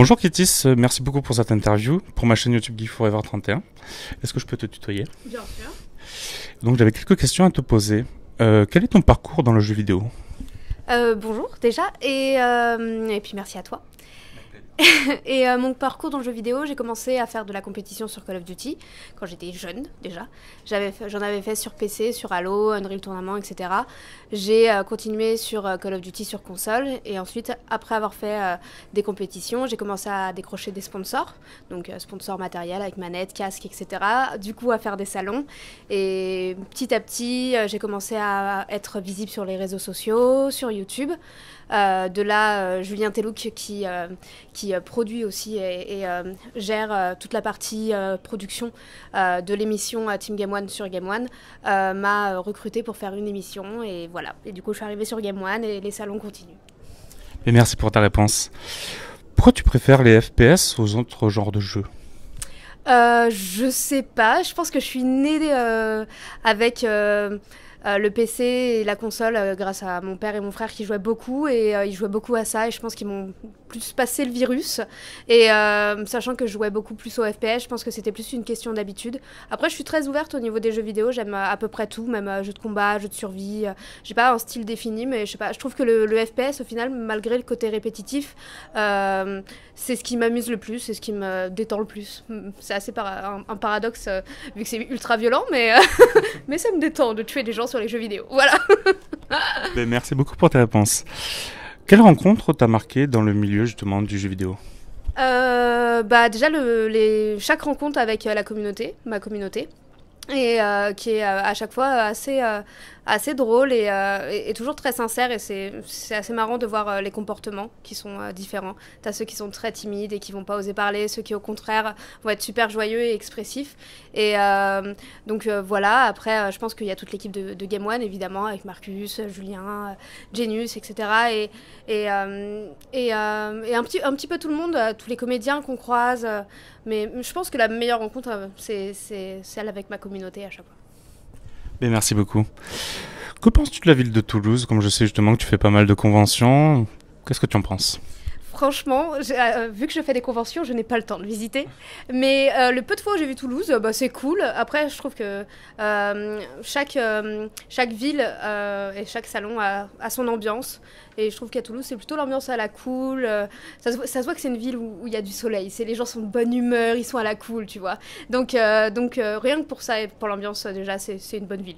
Bonjour Kitis, euh, merci beaucoup pour cette interview pour ma chaîne YouTube Geek Forever 31. Est-ce que je peux te tutoyer Bien sûr. Donc j'avais quelques questions à te poser. Euh, quel est ton parcours dans le jeu vidéo euh, Bonjour déjà et puis merci à toi et euh, mon parcours dans le jeu vidéo, j'ai commencé à faire de la compétition sur Call of Duty quand j'étais jeune déjà. j'en avais fait sur PC, sur Halo, Unreal Tournament, etc. J'ai euh, continué sur euh, Call of Duty sur console et ensuite, après avoir fait des compétitions, j'ai commencé à décrocher des sponsors, donc sponsors matériel avec manette, casque, etc. Du coup, à faire des salons et petit à petit, j'ai commencé à être visible sur les réseaux sociaux, sur YouTube. de là, Julien Telouk qui, qui euh, produit aussi et, euh, gère euh, toute la partie production de l'émission Team Game One sur Game One, m'a recruté pour faire une émission. Et voilà. Et du coup, je suis arrivée sur Game One et les salons continuent. Et merci pour ta réponse. Pourquoi tu préfères les FPS aux autres genres de jeux euh, Je sais pas. Je pense que je suis née avec le PC et la console grâce à mon père et mon frère qui jouaient beaucoup et ils jouaient beaucoup à ça et je pense qu'ils m'ont plus passer le virus. Et euh, sachant que je jouais beaucoup plus au FPS, je pense que c'était plus une question d'habitude. Après, je suis très ouverte au niveau des jeux vidéo, j'aime euh, à peu près tout, même euh, jeux de combat, jeux de survie. J'ai pas un style défini, mais je sais pas, je trouve que le, FPS, au final, malgré le côté répétitif, c'est ce qui m'amuse le plus, c'est ce qui me détend le plus. Hmm, c'est assez un, paradoxe, vu que c'est ultra violent, mais, mais ça me détend de tuer des gens sur les jeux vidéo. Voilà. Ben, merci beaucoup pour ta réponse. Quelle rencontre t'as marqué dans le milieu justement du jeu vidéo euh, bah déjà le, les, chaque rencontre avec euh, la communauté, ma communauté, et euh, qui est euh, à chaque fois assez, euh, assez drôle et, toujours très sincère. Et c'est assez marrant de voir les comportements qui sont différents. Tu as ceux qui sont très timides et qui vont pas oser parler, ceux qui au contraire vont être super joyeux et expressifs. Et donc voilà, après je pense qu'il y a toute l'équipe de, Game One évidemment, avec Marcus, Julien, Genius, etc. Et, et, et un, petit, un petit peu tout le monde, tous les comédiens qu'on croise. Mais je pense que la meilleure rencontre, euh, c'est celle avec ma communauté à chaque fois. merci beaucoup. Que penses-tu de la ville de Toulouse Comme je sais justement que tu fais pas mal de conventions, qu'est-ce que tu en penses franchement, euh, euh, vu que je fais des conventions, je n'ai pas le temps de visiter. Mais euh, le peu de fois où j'ai vu Toulouse, bah, c'est cool. Après, je trouve que chaque, chaque ville et chaque salon a, son ambiance. Et je trouve qu'à Toulouse, c'est plutôt l'ambiance à la cool. Ça se, voit que c'est une ville où il y a du soleil. Les gens sont de bonne humeur, ils sont à la cool, tu vois. Donc, donc rien que pour ça et pour l'ambiance, déjà, c'est une bonne ville.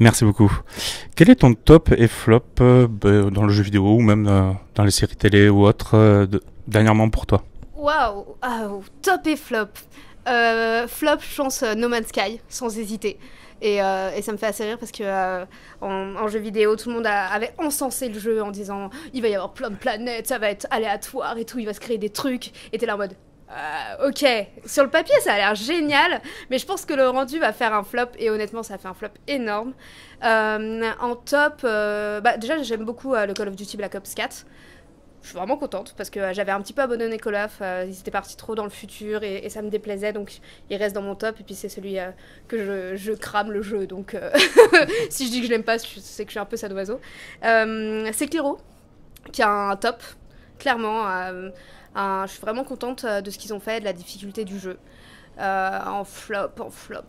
Merci beaucoup. Quel est ton top et flop euh, bah, dans le jeu vidéo ou même euh, dans les séries télé ou autres euh, dernièrement pour toi Waouh, wow, ah, top et flop. flop, je pense No Man's Sky, sans hésiter. Et, ça me fait assez rire parce que en, jeu vidéo, tout le monde avait encensé le jeu en disant il va y avoir plein de planètes, ça va être aléatoire et tout, il va se créer des trucs. Et t'es là en mode euh, ok, sur le papier ça a l'air génial, mais je pense que le rendu va faire un flop et honnêtement ça fait un flop énorme. Euh, en top, euh, bah, déjà j'aime beaucoup le Call of Duty Black Ops 4. Je suis vraiment contente parce que j'avais un petit peu abandonné Call of, ils étaient partis trop dans le futur et, ça me déplaisait donc il reste dans mon top et puis c'est celui que je, crame le jeu donc si je dis que je l'aime pas c'est que je suis un peu d'oiseau. c'est Cliro qui a un top clairement. Euh, je suis vraiment contente euh, de ce qu'ils ont fait, de la difficulté du jeu. Euh, en flop, en flop.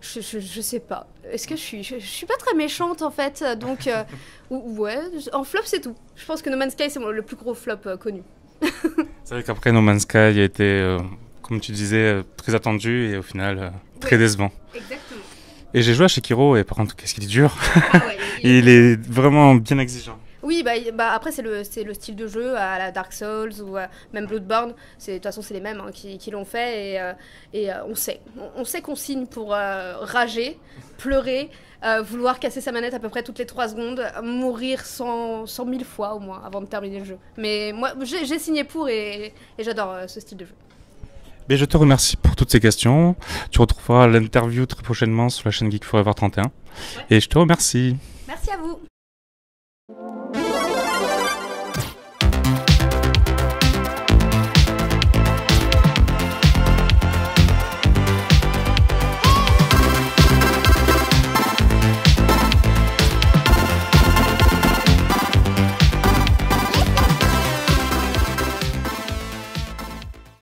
Je, sais pas. Est-ce que je suis, je, suis pas très méchante en fait, donc ouais. En flop c'est tout. Je pense que No Man's Sky c'est le plus gros flop connu. c'est vrai qu'après No Man's Sky a été, comme tu disais, très attendu et au final très décevant. Exactement. Et j'ai joué à Shikiro et par contre qu'est-ce qu'il est dur. Ah il est vraiment bien exigeant. Oui, bah, bah, après, c'est le, le style de jeu à la Dark Souls ou même Bloodborne. De toute façon, c'est les mêmes hein, qui, l'ont fait et, euh, euh, on sait. On, sait qu'on signe pour euh, rager, pleurer, vouloir casser sa manette à peu près toutes les 3 secondes, mourir 100, 100 000 fois au moins avant de terminer le jeu. Mais moi, j'ai signé pour et, j'adore ce style de jeu. Mais je te remercie pour toutes ces questions. Tu retrouveras l'interview très prochainement sur la chaîne Geek Forever 31. Et je te remercie. Merci à vous.